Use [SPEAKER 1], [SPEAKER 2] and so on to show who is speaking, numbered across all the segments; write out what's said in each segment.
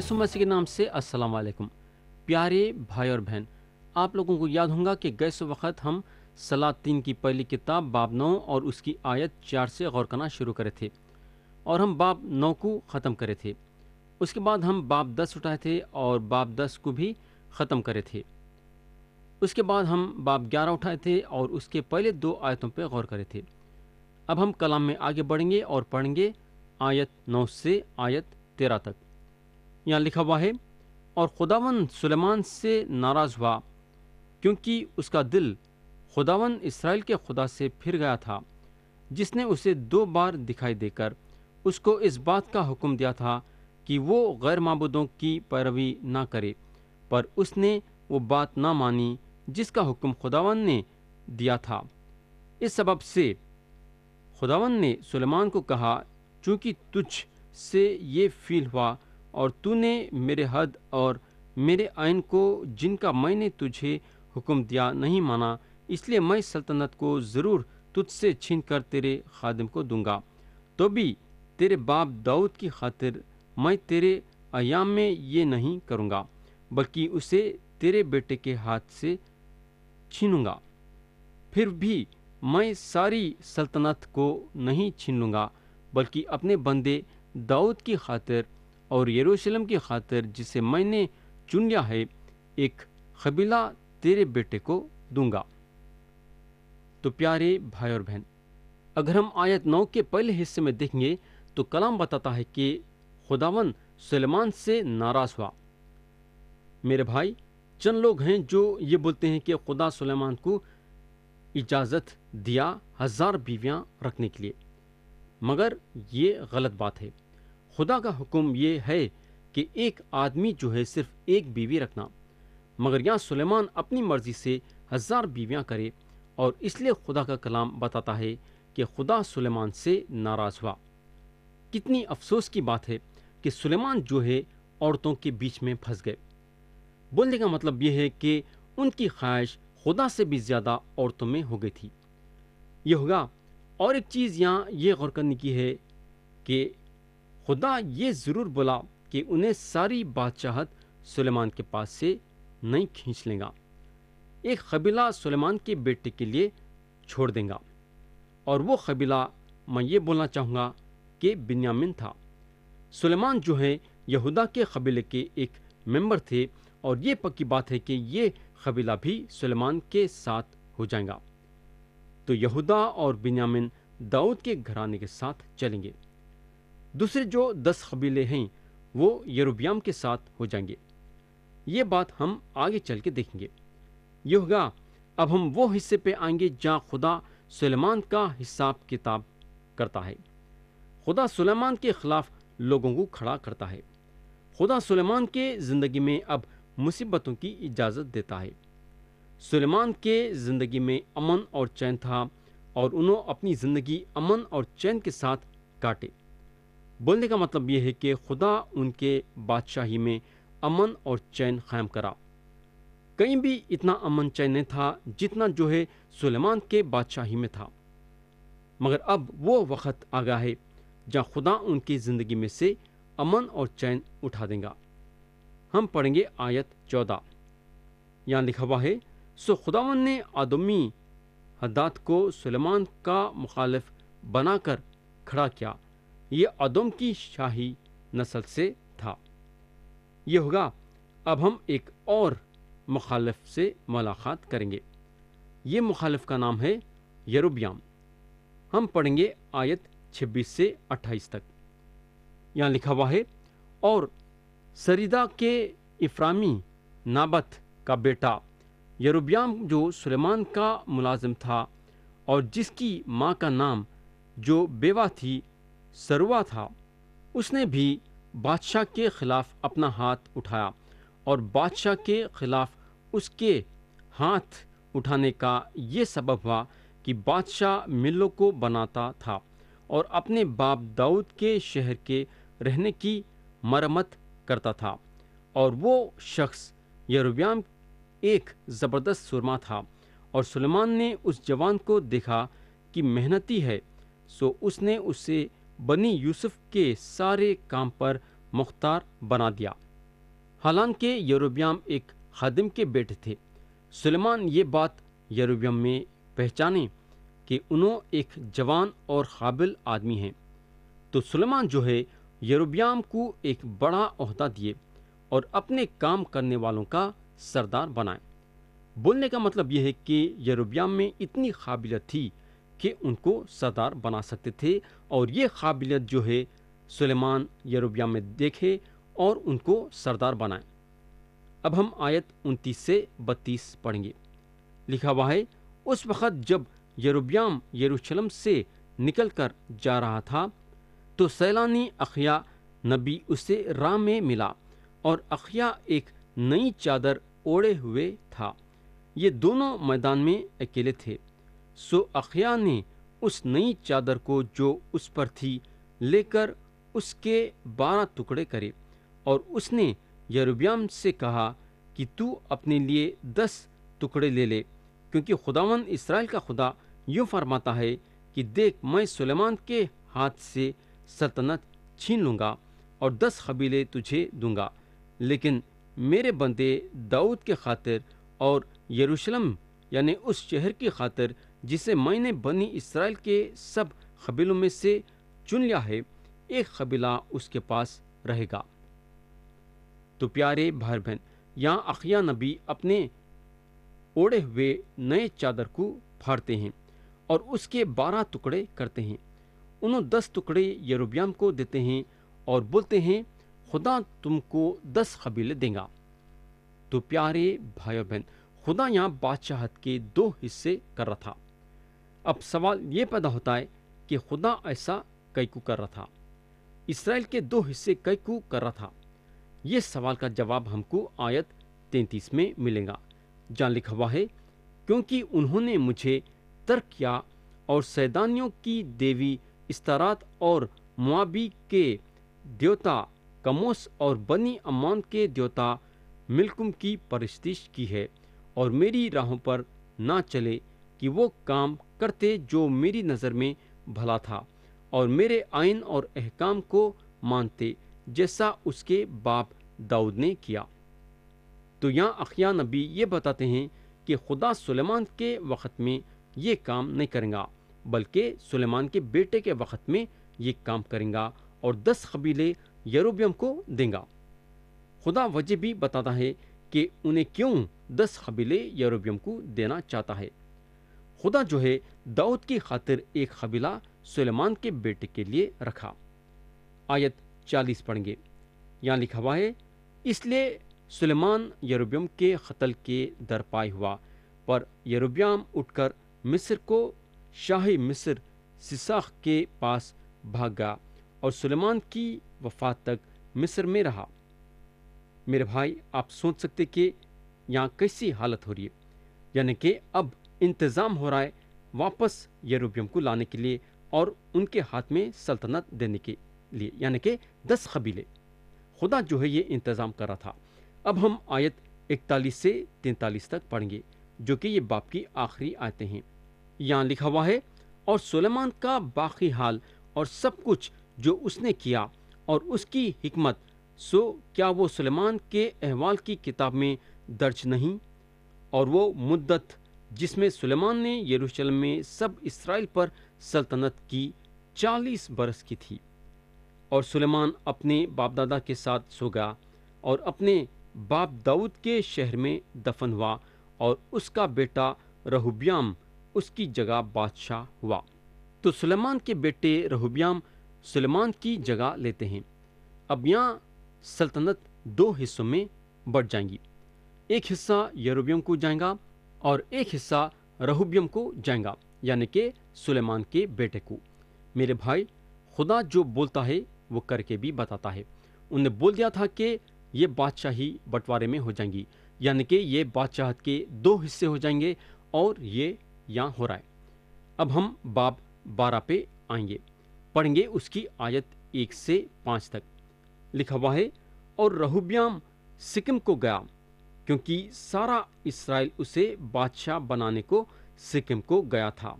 [SPEAKER 1] यीशु मसीह के नाम से अस्सलाम वालेकुम प्यारे भाई और बहन आप लोगों को याद होगा कि गए वक्त हम सलातीन की पहली किताब बाब नौ और उसकी आयत चार से गौर करना शुरू करे थे और हम बाब नौ को ख़त्म करे थे उसके बाद हम बाब दस उठाए थे और बाब दस को भी ख़त्म करे थे उसके बाद हम बाब ग्यारह उठाए थे और उसके पहले दो आयतों पर गौर करे थे अब हम कलाम में आगे बढ़ेंगे और पढ़ेंगे आयत नौ से आयत तेरह तक यहाँ लिखा हुआ है और खुदावन सुलेमान से नाराज़ हुआ क्योंकि उसका दिल खुदावन इसराइल के खुदा से फिर गया था जिसने उसे दो बार दिखाई देकर उसको इस बात का हुक्म दिया था कि वो गैर मबूदों की पैरवी ना करे पर उसने वो बात ना मानी जिसका हुक्म खुदावन ने दिया था इस सबब से खुदावन ने सुलेमान को कहा चूँकि तुझ से ये फील हुआ और तूने मेरे हद और मेरे आयन को जिनका मैंने तुझे हुक्म दिया नहीं माना इसलिए मैं सल्तनत को ज़रूर तुझसे छीन कर तेरे खादिम को दूंगा तो भी तेरे बाप दाऊद की खातिर मैं तेरे आयाम में ये नहीं करूँगा बल्कि उसे तेरे बेटे के हाथ से छीनूंगा फिर भी मैं सारी सल्तनत को नहीं छीन लूँगा बल्कि अपने बंदे दाऊद की खातिर और यरूशलेम की खातिर जिसे मैंने चुन लिया है एक कबीला तेरे बेटे को दूंगा तो प्यारे भाई और बहन अगर हम आयत नौ के पहले हिस्से में देखेंगे तो कलाम बताता है कि खुदावन सलेमान से नाराज़ हुआ मेरे भाई चंद लोग हैं जो ये बोलते हैं कि खुदा सलेमान को इजाज़त दिया हज़ार बीवियां रखने के लिए मगर ये गलत बात है खुदा का हुक्म ये है कि एक आदमी जो है सिर्फ एक बीवी रखना मगर यहाँ सुलेमान अपनी मर्जी से हज़ार बीवियाँ करे और इसलिए खुदा का कलाम बताता है कि खुदा सुलेमान से नाराज़ हुआ कितनी अफसोस की बात है कि सुलेमान जो है औरतों के बीच में फंस गए बोलने का मतलब यह है कि उनकी ख्वाहिश खुदा से भी ज़्यादा औरतों में हो गई थी यह होगा और एक चीज़ यहाँ ये गौर करने की है कि खुदा ये ज़रूर बोला कि उन्हें सारी बादशाहत सुलेमान के पास से नहीं खींच लेगा एक कबीला सुलेमान के बेटे के लिए छोड़ देगा और वो कबीला मैं ये बोलना चाहूँगा कि बिन्यामिन था सुलेमान जो है यहूदा के कबीले के एक मेंबर थे और ये पक्की बात है कि ये कबीला भी सुलेमान के साथ हो जाएगा तो यहूदा और बिन्यामिन दाऊद के घराने के साथ चलेंगे दूसरे जो दस कबीले हैं वो यरूब्याम के साथ हो जाएंगे ये बात हम आगे चल के देखेंगे योगा अब हम वो हिस्से पे आएंगे जहाँ खुदा सुलेमान का हिसाब किताब करता है खुदा सुलेमान के ख़िलाफ़ लोगों को खड़ा करता है खुदा सुलेमान के ज़िंदगी में अब मुसीबतों की इजाज़त देता है सुलेमान के ज़िंदगी में अमन और चैन था और उन्होंने अपनी ज़िंदगी अमन और चैन के साथ काटे बोलने का मतलब यह है कि खुदा उनके बादशाही में अमन और चैन कायम करा कहीं भी इतना अमन चैन नहीं था जितना जो है सुलेमान के बादशाही में था मगर अब वो वक्त आ गया है जहाँ खुदा उनकी ज़िंदगी में से अमन और चैन उठा देगा हम पढ़ेंगे आयत चौदह यहाँ लिखा हुआ है सो खुदावन ने आदमी हदात को सुलेमान का मुखालफ बनाकर खड़ा किया ये अदम की शाही नस्ल से था ये होगा अब हम एक और मुखालफ से मुलाकात करेंगे ये मुखालफ का नाम है यरुब्याम हम पढ़ेंगे आयत 26 से 28 तक यहाँ लिखा हुआ है और सरिदा के इफ्रामी नाबत का बेटा यरुब्याम जो सुलेमान का मुलाजिम था और जिसकी माँ का नाम जो बेवा थी सरवा था उसने भी बादशाह के खिलाफ अपना हाथ उठाया और बादशाह के खिलाफ उसके हाथ उठाने का ये सबब हुआ कि बादशाह मिलों को बनाता था और अपने बाप दाऊद के शहर के रहने की मरम्मत करता था और वो शख्स यरुव्याम एक ज़बरदस्त सुरमा था और सुलेमान ने उस जवान को देखा कि मेहनती है सो उसने उससे बनी यूसुफ के सारे काम पर मुख्तार बना दिया हालांकि यरूब्याम एक हदम के बेटे थे सुलेमान ये बात यरुबियाम में पहचाने कि उन्होंने एक जवान और काबिल आदमी हैं तो सुलेमान जो है यरुब्याम को एक बड़ा अहदा दिए और अपने काम करने वालों का सरदार बनाए बोलने का मतलब यह है कि यरुब्याम में इतनी काबिलियत थी कि उनको सरदार बना सकते थे और ये काबिलियत जो है सुलेमान यरूबिया में देखे और उनको सरदार बनाए अब हम आयत उनतीस से बत्तीस पढ़ेंगे लिखा हुआ है उस वक़्त जब यरुब्याम यरूशलम से निकल कर जा रहा था तो सैलानी अखिया नबी उसे राह में मिला और अखिया एक नई चादर ओढ़े हुए था ये दोनों मैदान में अकेले थे सो अखिया ने उस नई चादर को जो उस पर थी लेकर उसके बारह टुकड़े करे और उसने यरुब्याम से कहा कि तू अपने लिए दस टुकड़े ले ले क्योंकि खुदावन इसराइल का खुदा यूँ फरमाता है कि देख मैं सुलेमान के हाथ से सल्तनत छीन लूँगा और दस कबीले तुझे दूंगा लेकिन मेरे बंदे दाऊद के खातिर और यरूशलम यानी उस शहर की खातिर जिसे मैंने बनी इसराइल के सब कबीलों में से चुन लिया है एक कबीला उसके पास रहेगा तो प्यारे भाई बहन यहाँ अखिया नबी अपने ओढ़े हुए नए चादर को फाड़ते हैं और उसके बारह टुकड़े करते हैं उन्होंने दस टुकड़े यरूब्याम को देते हैं और बोलते हैं खुदा तुमको दस कबीले देगा तो प्यारे भाई बहन खुदा यहाँ बादशाहत के दो हिस्से कर रहा था अब सवाल ये पैदा होता है कि खुदा ऐसा कैकू कर रहा था इसराइल के दो हिस्से कैकू कर रहा था ये सवाल का जवाब हमको आयत तैंतीस में मिलेगा जान लिखा हुआ है क्योंकि उन्होंने मुझे तर्क किया और सैदानियों की देवी इस्तारात और मुआबी के देवता कमोस और बनी अमान के देवता मिलकुम की परिस्तिश की है और मेरी राहों पर ना चले कि वो काम करते जो मेरी नज़र में भला था और मेरे आयन और अहकाम को मानते जैसा उसके बाप दाऊद ने किया तो यहाँ अखिया नबी ये बताते हैं कि खुदा सुलेमान के वक़्त में ये काम नहीं करेगा बल्कि सुलेमान के बेटे के वक़्त में ये काम करेगा और दस कबीले यरूबियम को देंगा खुदा वजह भी बताता है कि उन्हें क्यों दस कबीले यरूबियम को देना चाहता है खुदा जो है दाऊद की खातिर एक कबीला सुलेमान के बेटे के लिए रखा आयत चालीस पढ़ेंगे यहाँ लिखा हुआ है इसलिए सुलेमान यरुब्यम के कत्ल के दरपाई हुआ पर यरुब्याम उठकर मिस्र को शाही मिस्र सिसाख के पास भाग गया और सुलेमान की वफात तक मिस्र में रहा मेरे भाई आप सोच सकते कि यहाँ कैसी हालत हो रही है यानी कि अब इंतज़ाम हो रहा है वापस यरूबियम को लाने के लिए और उनके हाथ में सल्तनत देने के लिए यानी कि दस कबीले खुदा जो है ये इंतज़ाम कर रहा था अब हम आयत इकतालीस से तैंतालीस तक पढ़ेंगे जो कि ये बाप की आखिरी आयतें हैं यहाँ लिखा हुआ है और सुलेमान का बाकी हाल और सब कुछ जो उसने किया और उसकी हिकमत सो क्या वो सुलेमान के अहवाल की किताब में दर्ज नहीं और वो मुद्दत जिसमें सुलेमान ने यरूशलेम में सब इसराइल पर सल्तनत की चालीस बरस की थी और सुलेमान अपने बाप दादा के साथ सो गया और अपने बाप दाऊद के शहर में दफन हुआ और उसका बेटा रहुब्याम उसकी जगह बादशाह हुआ तो सुलेमान के बेटे रहुब्याम सुलेमान की जगह लेते हैं अब यहाँ सल्तनत दो हिस्सों में बढ़ जाएंगी एक हिस्सा यरूबियम को जाएगा और एक हिस्सा रहुबियम को जाएगा यानी कि सुलेमान के बेटे को मेरे भाई खुदा जो बोलता है वो करके भी बताता है उनने बोल दिया था कि ये बादशाही बंटवारे में हो जाएंगी यानी कि ये बादशाहत के दो हिस्से हो जाएंगे और ये यहाँ हो रहा है अब हम बाब बारह पे आएंगे पढ़ेंगे उसकी आयत एक से पाँच तक लिखा हुआ है और रहुब्याम सिक्किम को गया क्योंकि सारा इसराइल उसे बादशाह बनाने को सिक्किम को गया था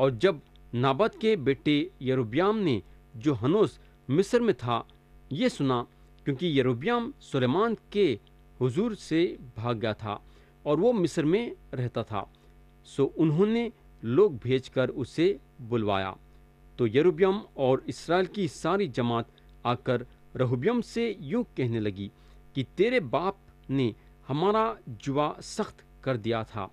[SPEAKER 1] और जब नाबद के बेटे यरुब्याम ने जो हनोस मिस्र में था ये सुना क्योंकि यरुब्याम सुलेमान के हुजूर से भाग गया था और वो मिस्र में रहता था सो उन्होंने लोग भेजकर उसे बुलवाया तो यरुब्याम और इसराइल की सारी जमात आकर रहुब्यम से यूँ कहने लगी कि तेरे बाप ने हमारा जुआ सख्त कर दिया था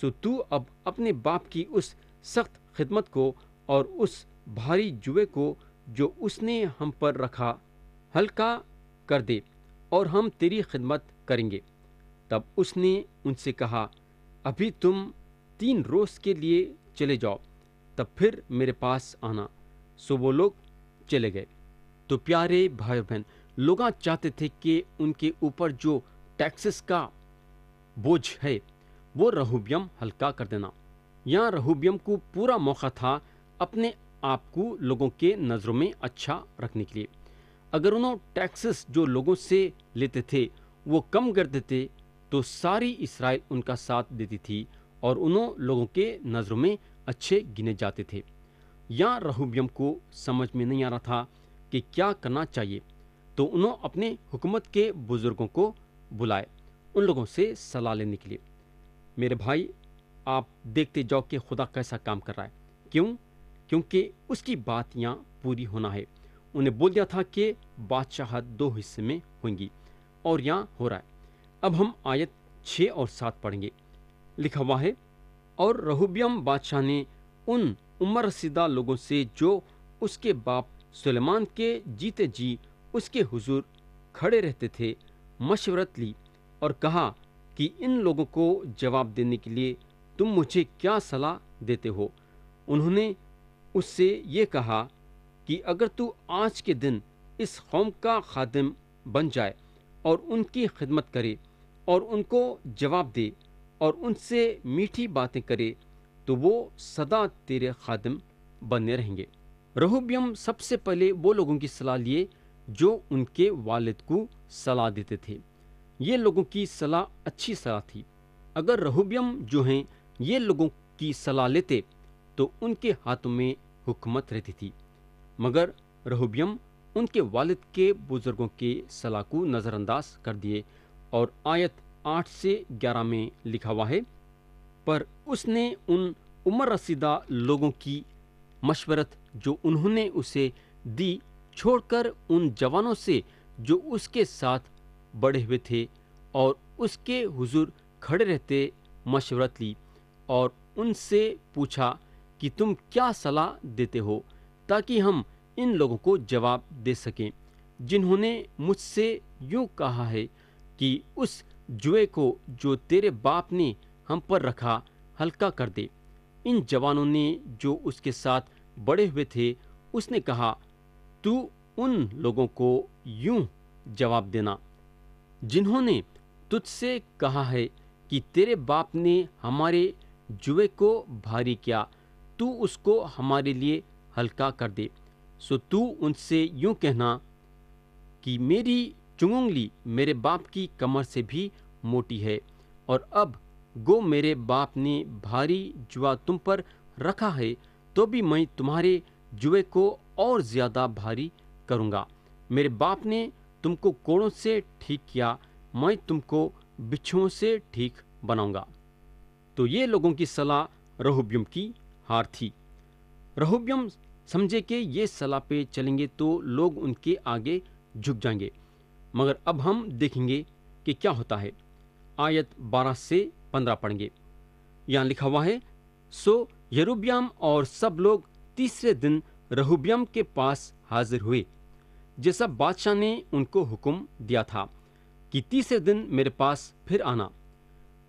[SPEAKER 1] सो तू अब अपने बाप की उस सख्त खिदमत को और उस भारी जुए को जो उसने हम पर रखा हल्का कर दे और हम तेरी खिदमत करेंगे तब उसने उनसे कहा अभी तुम तीन रोज़ के लिए चले जाओ तब फिर मेरे पास आना सो वो लोग चले गए तो प्यारे भाई बहन लोग चाहते थे कि उनके ऊपर जो टैक्सेस का बोझ है वो रहुबियम हल्का कर देना यहाँ रहुबियम को पूरा मौका था अपने आप को लोगों के नज़रों में अच्छा रखने के लिए अगर उन्होंने टैक्सेस जो लोगों से लेते थे वो कम कर देते तो सारी इसराइल उनका साथ देती थी और उन्होंने लोगों के नज़रों में अच्छे गिने जाते थे या रहुबियम को समझ में नहीं आ रहा था कि क्या करना चाहिए तो उन्होंने अपने हुकूमत के बुज़ुर्गों को बुलाए उन लोगों से सलाह लेने के लिए मेरे भाई आप देखते जाओ कि खुदा कैसा काम कर रहा है क्यों क्योंकि उसकी बात यहाँ पूरी होना है उन्हें बोल दिया था कि बादशाह दो हिस्से में होंगी और यहाँ हो रहा है अब हम आयत छः और सात पढ़ेंगे लिखा हुआ है और रहुबियम बादशाह ने उन उम्र रसीदा लोगों से जो उसके बाप सुलेमान के जीते जी उसके हुजूर खड़े रहते थे मशवरत ली और कहा कि इन लोगों को जवाब देने के लिए तुम मुझे क्या सलाह देते हो उन्होंने उससे ये कहा कि अगर तू आज के दिन इस कौम का खादिम बन जाए और उनकी खिदमत करे और उनको जवाब दे और उनसे मीठी बातें करे तो वो सदा तेरे खादिम बने रहेंगे रहुबियम सबसे पहले वो लोगों की सलाह लिए जो उनके वालिद को सलाह देते थे ये लोगों की सलाह अच्छी सलाह थी अगर रहुबियम जो हैं ये लोगों की सलाह लेते तो उनके हाथों में हुकूमत रहती थी मगर रहुबियम उनके वालिद के बुज़ुर्गों के सलाह को नज़रअंदाज कर दिए और आयत आठ से ग्यारह में लिखा हुआ है पर उसने उन उम्र रसीदा लोगों की मशवरत जो उन्होंने उसे दी छोड़कर उन जवानों से जो उसके साथ बड़े हुए थे और उसके हुजूर खड़े रहते मशवरत ली और उनसे पूछा कि तुम क्या सलाह देते हो ताकि हम इन लोगों को जवाब दे सकें जिन्होंने मुझसे यूँ कहा है कि उस जुए को जो तेरे बाप ने हम पर रखा हल्का कर दे इन जवानों ने जो उसके साथ बड़े हुए थे उसने कहा तू उन लोगों को यूं जवाब देना जिन्होंने तुझसे कहा है कि तेरे बाप ने हमारे जुए को भारी किया तू उसको हमारे लिए हल्का कर दे सो तू उनसे यूं कहना कि मेरी चुंगली मेरे बाप की कमर से भी मोटी है और अब गो मेरे बाप ने भारी जुआ तुम पर रखा है तो भी मैं तुम्हारे जुए को और ज़्यादा भारी करूंगा मेरे बाप ने तुमको कोड़ों से ठीक किया मैं तुमको बिच्छुओं से ठीक बनाऊंगा तो ये लोगों की सलाह रहुब्यम की हार थी रहुब्यम समझे कि ये सलाह पे चलेंगे तो लोग उनके आगे झुक जाएंगे मगर अब हम देखेंगे कि क्या होता है आयत 12 से 15 पढ़ेंगे यहाँ लिखा हुआ है सो यरुब्याम और सब लोग तीसरे दिन रहुब्यम के पास हाजिर हुए जैसा बादशाह ने उनको हुक्म दिया था कि तीसरे दिन मेरे पास फिर आना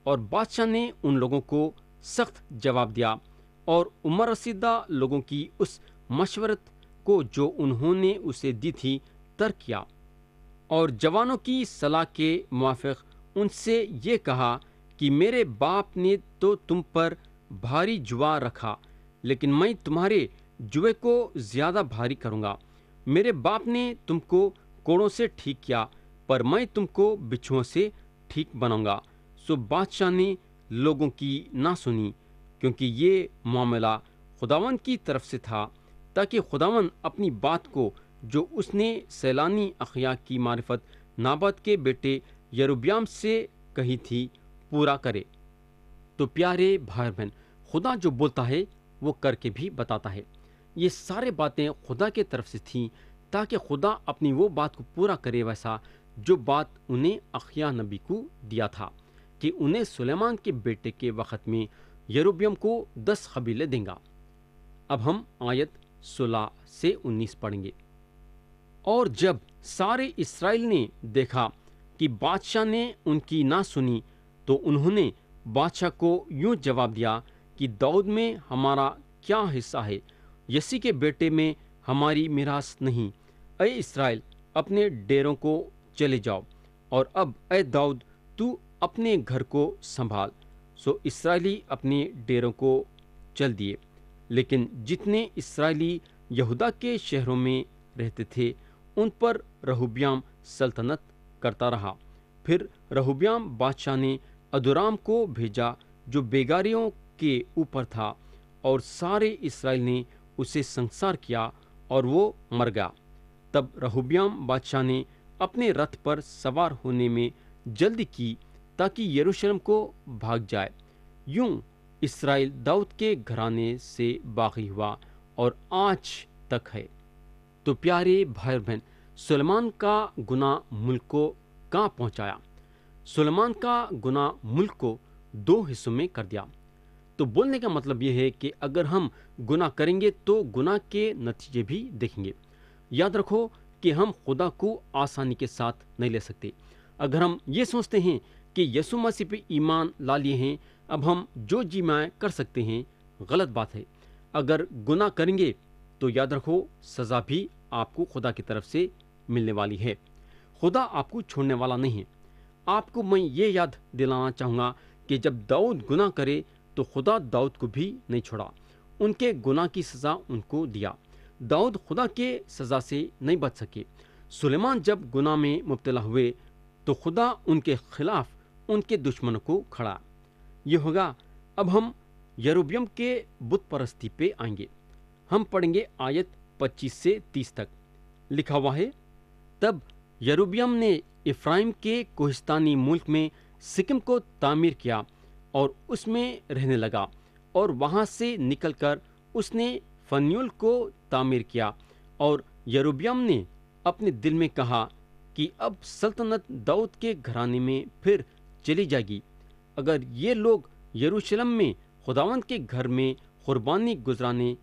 [SPEAKER 1] और बादशाह ने उन लोगों को सख्त जवाब दिया और उम्र रसीदा लोगों की उस मशवरत को जो उन्होंने उसे दी थी तर्क किया और जवानों की सलाह के मुआफ़ उनसे ये कहा कि मेरे बाप ने तो तुम पर भारी जुआ रखा लेकिन मैं तुम्हारे जुए को ज़्यादा भारी करूँगा मेरे बाप ने तुमको कोड़ों से ठीक किया पर मैं तुमको बिछुओं से ठीक बनाऊंगा सो बादशाह ने लोगों की ना सुनी क्योंकि ये मामला खुदावन की तरफ से था ताकि खुदावन अपनी बात को जो उसने सैलानी अखिया की मार्फत नाबाद के बेटे यरुब्याम से कही थी पूरा करे तो प्यारे भाई बहन खुदा जो बोलता है वो करके भी बताता है ये सारे बातें खुदा के तरफ से थीं ताकि खुदा अपनी वो बात को पूरा करे वैसा जो बात उन्हें अखिया नबी को दिया था कि उन्हें सुलेमान के बेटे के वक़्त में यूरोबियम को दस कबीले देंगा अब हम आयत सोलह से उन्नीस पढ़ेंगे और जब सारे इसराइल ने देखा कि बादशाह ने उनकी ना सुनी तो उन्होंने बादशाह को यूं जवाब दिया कि दाऊद में हमारा क्या हिस्सा है यसी के बेटे में हमारी मिरास नहीं अय इसराइल अपने डेरों को चले जाओ और अब अय दाऊद तू अपने घर को संभाल सो इसराइली अपने डेरों को चल दिए लेकिन जितने इसराइली यहूदा के शहरों में रहते थे उन पर रहुब्याम सल्तनत करता रहा फिर रहुब्याम बादशाह ने अदुराम को भेजा जो बेगारियों के ऊपर था और सारे इसराइल ने उसे संसार किया और वो मर गया तब रहुब्याम बादशाह ने अपने रथ पर सवार होने में जल्दी की ताकि यरूशलेम को भाग जाए यूं इसराइल दाऊद के घराने से बागी हुआ और आज तक है तो प्यारे भाई बहन सुलेमान का गुना मुल्क को कहाँ पहुँचाया सुलेमान का गुना मुल्क को दो हिस्सों में कर दिया तो बोलने का मतलब यह है कि अगर हम गुनाह करेंगे तो गुनाह के नतीजे भी देखेंगे याद रखो कि हम खुदा को आसानी के साथ नहीं ले सकते अगर हम ये सोचते हैं कि यसु मसीह पे ईमान ला लिए हैं अब हम जो जी माए कर सकते हैं गलत बात है अगर गुनाह करेंगे तो याद रखो सज़ा भी आपको खुदा की तरफ से मिलने वाली है खुदा आपको छोड़ने वाला नहीं है आपको मैं ये याद दिलाना चाहूँगा कि जब दाऊद गुनाह करे तो खुदा दाऊद को भी नहीं छोड़ा उनके गुना की सज़ा उनको दिया दाऊद खुदा के सज़ा से नहीं बच सके सुलेमान जब गुना में मुबतला हुए तो खुदा उनके खिलाफ उनके दुश्मनों को खड़ा ये होगा अब हम यरूबियम के बुत परस्ती पे आएंगे हम पढ़ेंगे आयत 25 से 30 तक लिखा हुआ है तब यरूबियम ने इफ्राइम के कोहिस्तानी मुल्क में सिक्किम को तामीर किया और उसमें रहने लगा और वहाँ से निकलकर उसने फन्यूल को तामीर किया और यरूबियम ने अपने दिल में कहा कि अब सल्तनत दाऊद के घराने में फिर चली जाएगी अगर ये लोग यरूशलेम में खुदावंत के घर में कुर्बानी गुजराने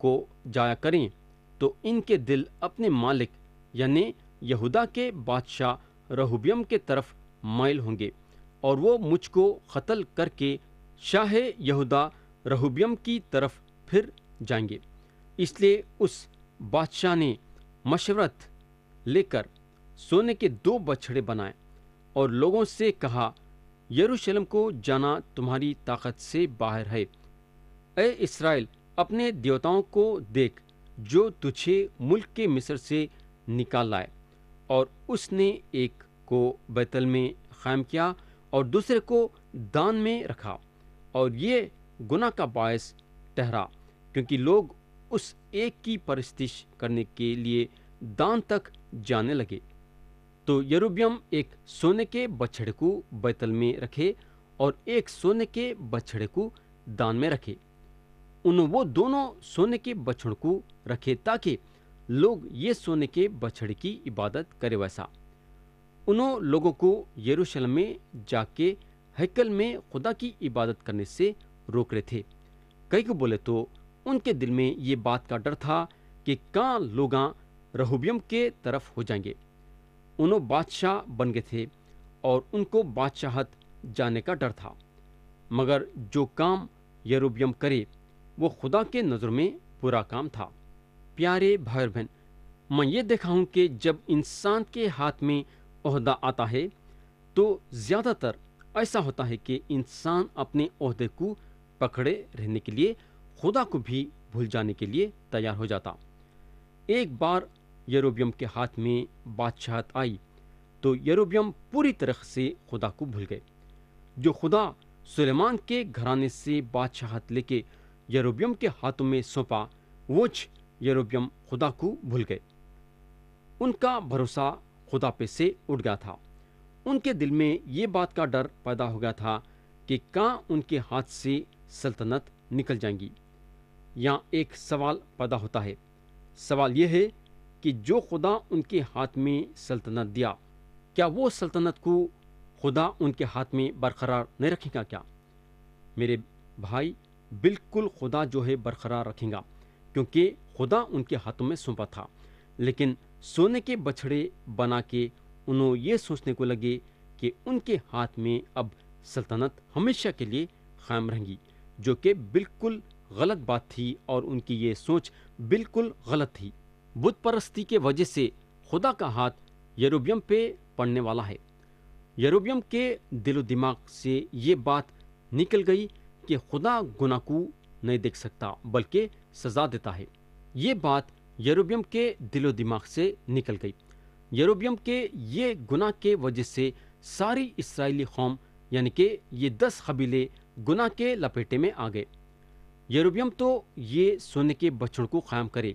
[SPEAKER 1] को जाया करें तो इनके दिल अपने मालिक यानी यहूदा के बादशाह रहुबियम के तरफ माइल होंगे और वो मुझको कत्ल करके शाह यहूदा रहुबियम की तरफ फिर जाएंगे इसलिए उस बादशाह ने मशवरत लेकर सोने के दो बछड़े बनाए और लोगों से कहा यरूशलेम को जाना तुम्हारी ताकत से बाहर है ऐ इसराइल अपने देवताओं को देख जो तुझे मुल्क के मिस्र से निकाल लाए और उसने एक को बैतल में क़ायम किया और दूसरे को दान में रखा और ये गुना का बायस ठहरा क्योंकि लोग उस एक की परस्तिश करने के लिए दान तक जाने लगे तो यरूबियम एक सोने के बछड़े को बैतल में रखे और एक सोने के बछड़े को दान में रखे उन वो दोनों सोने के बछड़ को रखे ताकि लोग ये सोने के बछड़े की इबादत करे वैसा उन्हों लोगों को यरूशलेम में जाके हैकल में खुदा की इबादत करने से रोक रहे थे कई को बोले तो उनके दिल में ये बात का डर था कि कहाँ लोग रहुबियम के तरफ हो जाएंगे उन्हों बादशाह बन गए थे और उनको बादशाहत जाने का डर था मगर जो काम यरूबियम करे वो खुदा के नज़र में बुरा काम था प्यारे भाई बहन मैं ये देखा हूँ कि जब इंसान के हाथ में अहदा आता है तो ज़्यादातर ऐसा होता है कि इंसान अपने अहदे को पकड़े रहने के लिए खुदा को भी भूल जाने के लिए तैयार हो जाता एक बार यूरोबियम के हाथ में बादशाहत आई तो यूरोबियम पूरी तरह से खुदा को भूल गए जो खुदा सुलेमान के घराने से बादशाहत लेके यूरोबियम के हाथों में सौंपा वो यरोबियम खुदा को भूल गए उनका भरोसा खुदा पे से उठ गया था उनके दिल में ये बात का डर पैदा हो गया था कि कहाँ उनके हाथ से सल्तनत निकल जाएंगी यहाँ एक सवाल पैदा होता है सवाल यह है कि जो खुदा उनके हाथ में सल्तनत दिया क्या वो सल्तनत को खुदा उनके हाथ में बरकरार नहीं रखेगा क्या मेरे भाई बिल्कुल खुदा जो है बरकरार रखेगा क्योंकि खुदा उनके हाथों में सौंपा था लेकिन सोने के बछड़े बना के उन्हों ये सोचने को लगे कि उनके हाथ में अब सल्तनत हमेशा के लिए कायम रहेंगी जो कि बिल्कुल गलत बात थी और उनकी ये सोच बिल्कुल गलत थी बुत परस्ती के वजह से खुदा का हाथ यूरोबियम पे पड़ने वाला है यूरोबियम के दिलो दिमाग से ये बात निकल गई कि खुदा गुनाकू नहीं देख सकता बल्कि सजा देता है ये बात यरूबियम के दिलो दिमाग से निकल गई यरूबियम के ये गुना के वजह से सारी इसराइली कौम यानी कि ये दस कबीले गुना के लपेटे में आ गए यरूबियम तो ये सोने के बछड़ को क़ायम करे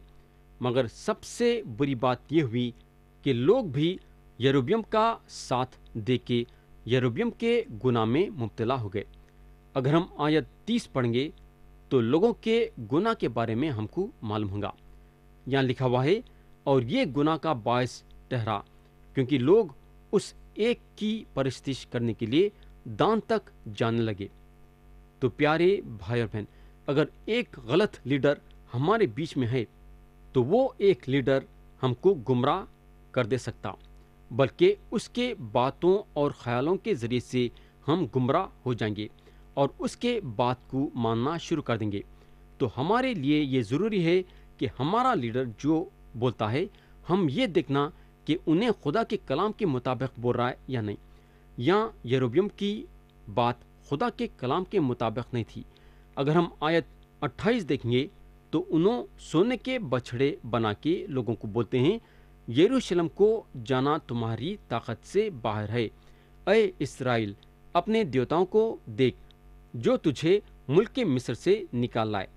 [SPEAKER 1] मगर सबसे बुरी बात यह हुई कि लोग भी यरूबियम का साथ दे के यरूबियम के गुना में मुबतला हो गए अगर हम आयत तीस पढ़ेंगे तो लोगों के गुना के बारे में हमको मालूम होगा यहाँ लिखा हुआ है और ये गुना का बायस ठहरा क्योंकि लोग उस एक की परिस्थिश करने के लिए दान तक जाने लगे तो प्यारे भाई और बहन अगर एक गलत लीडर हमारे बीच में है तो वो एक लीडर हमको गुमराह कर दे सकता बल्कि उसके बातों और ख्यालों के ज़रिए से हम गुमराह हो जाएंगे और उसके बात को मानना शुरू कर देंगे तो हमारे लिए ये ज़रूरी है कि हमारा लीडर जो बोलता है हम ये देखना कि उन्हें खुदा के कलाम के मुताबिक बोल रहा है या नहीं या यरूबियम की बात खुदा के कलाम के मुताबिक नहीं थी अगर हम आयत 28 देखेंगे तो उन्होंने सोने के बछड़े बना के लोगों को बोलते हैं यरूशलम को जाना तुम्हारी ताकत से बाहर है अय इसराइल अपने देवताओं को देख जो तुझे मुल्क के मिस्र से निकाल लाए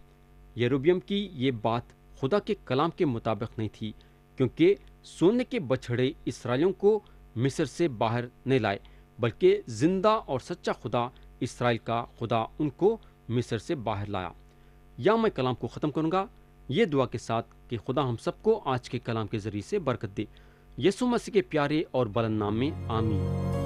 [SPEAKER 1] यरूबियम की ये बात खुदा के कलाम के मुताबिक नहीं थी क्योंकि सोने के बछड़े इसराइलों को मिस्र से बाहर नहीं लाए बल्कि जिंदा और सच्चा खुदा इसराइल का खुदा उनको मिस्र से बाहर लाया या मैं कलाम को ख़त्म करूँगा ये दुआ के साथ कि खुदा हम सबको आज के कलाम के ज़रिए से बरकत दे यसु मसीह के प्यारे और बलन नाम में आमीन